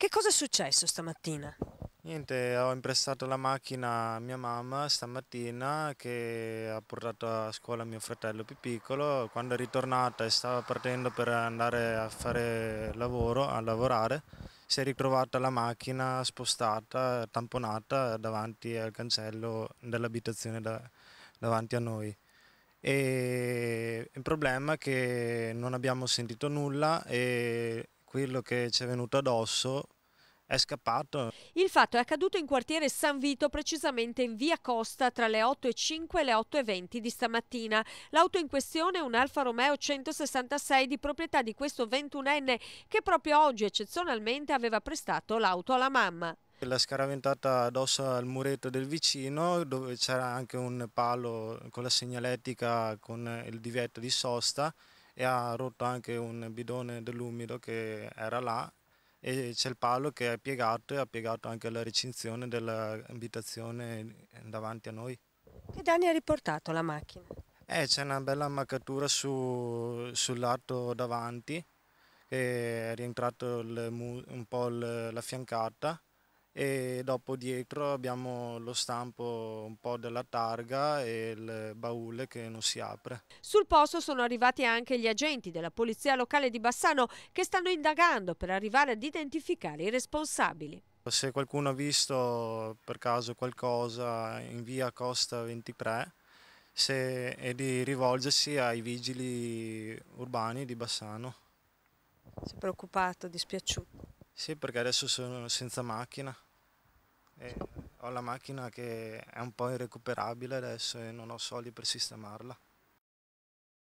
Che cosa è successo stamattina? Niente, ho imprestato la macchina a mia mamma stamattina che ha portato a scuola mio fratello più piccolo. Quando è ritornata e stava partendo per andare a fare lavoro, a lavorare, si è ritrovata la macchina spostata, tamponata davanti al cancello dell'abitazione da, davanti a noi. E il problema è che non abbiamo sentito nulla e quello che ci è venuto addosso è scappato. Il fatto è accaduto in quartiere San Vito, precisamente in via Costa, tra le 8 e 5 e le 8 e 20 di stamattina. L'auto in questione è un Alfa Romeo 166 di proprietà di questo 21enne che proprio oggi eccezionalmente aveva prestato l'auto alla mamma. L'ha scaraventata addosso al muretto del vicino dove c'era anche un palo con la segnaletica con il divieto di sosta e ha rotto anche un bidone dell'umido che era là e c'è il palo che è piegato e ha piegato anche la recinzione dell'abitazione davanti a noi. Che danni ha riportato la macchina? Eh, c'è una bella ammaccatura su, sul lato davanti, è rientrato il, un po' la fiancata e dopo dietro abbiamo lo stampo un po' della targa e il baule che non si apre. Sul posto sono arrivati anche gli agenti della polizia locale di Bassano che stanno indagando per arrivare ad identificare i responsabili. Se qualcuno ha visto per caso qualcosa in via Costa 23 se, e di rivolgersi ai vigili urbani di Bassano. Si è preoccupato, dispiaciuto? Sì, perché adesso sono senza macchina. E ho la macchina che è un po' irrecuperabile adesso e non ho soldi per sistemarla.